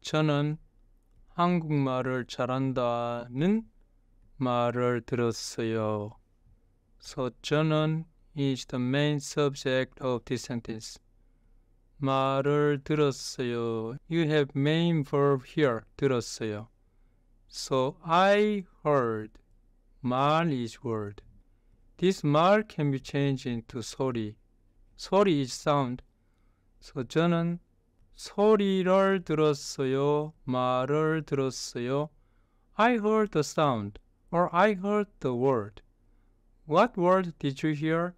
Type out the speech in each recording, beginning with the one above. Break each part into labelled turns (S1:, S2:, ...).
S1: 저는 한국말을 잘한다는 말을 들었어요. So 저는 is the main subject of this sentence. 말을 들었어요. You have main verb here. 들었어요. So I heard. 말 is word. This 말 can be changed into 소리. 소리 is sound. So 저는 소리를 들었어요. 말을 들었어요. I heard the sound or I heard the word. What word did you hear?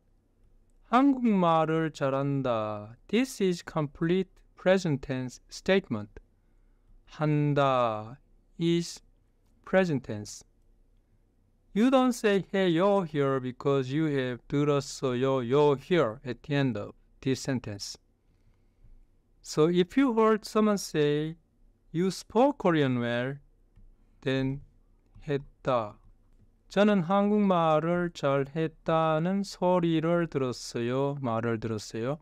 S1: 한국말을 잘한다. This is complete present tense statement. 한다 is present tense. You don't say you're here because you have 들었어요 yo here at the end of this sentence. So if you heard someone say, you spoke Korean well, then 했다. 저는 한국말을 잘 했다는 소리를 들었어요. 말을 들었어요.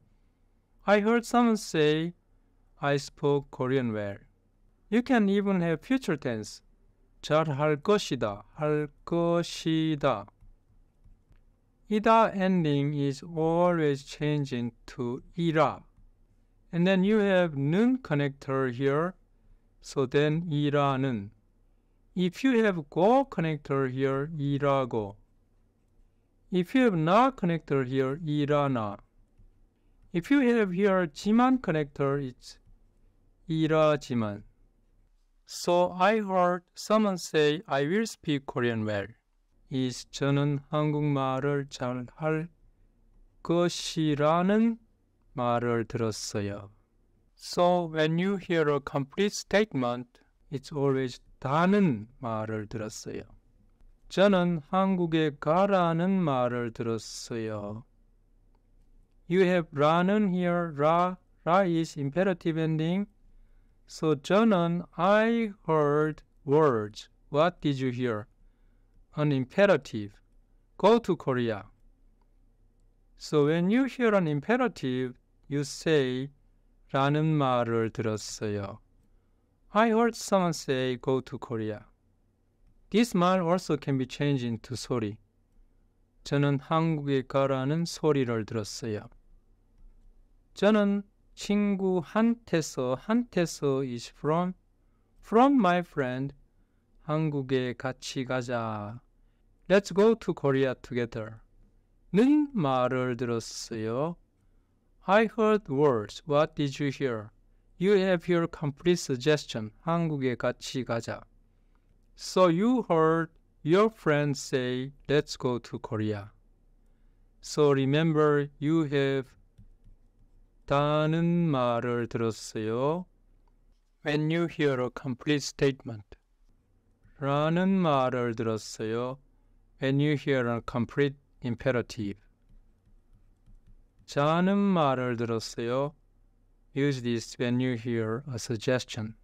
S1: I heard someone say, I spoke Korean well. You can even have future tense. 잘 할 것이다. 할 것이다. 이다 ending is always changing to 이라. And then you have 는 connector here. So then 이라는. If you have go connector here, 이라고. If you have 나 connector here, 일하나. If you have here 지만 connector, it's 일하지만. So I heard someone say, I will speak Korean well. is 저는 한국말을 잘 할 것이라는 말을 들었어요. So when you hear a complete statement, it's always 다는 말을 들었어요. 저는 한국에 가라는 말을 들었어요. You have 라는 here. 라, 라 is imperative ending. So 저는 I heard words. What did you hear? An imperative. Go to Korea. So when you hear an imperative, you say 라는 말을 들었어요. I heard someone say go to Korea. This 말 also can be changed into 소리. 저는 한국에 가라는 소리를 들었어요. 저는 친구 한테서 한테서 is from from my friend 한국에 같이 가자. Let's go to Korea together. 는 말을 들었어요. I heard words. What did you hear? You have your complete suggestion. 한국에 같이 가자. So you heard your friend say, let's go to Korea. So remember, you have 다는 말을 들었어요. When you hear a complete statement. 라는 말을 들었어요. When you hear a complete imperative. 저는 말을 들었어요. Use this when you hear a suggestion.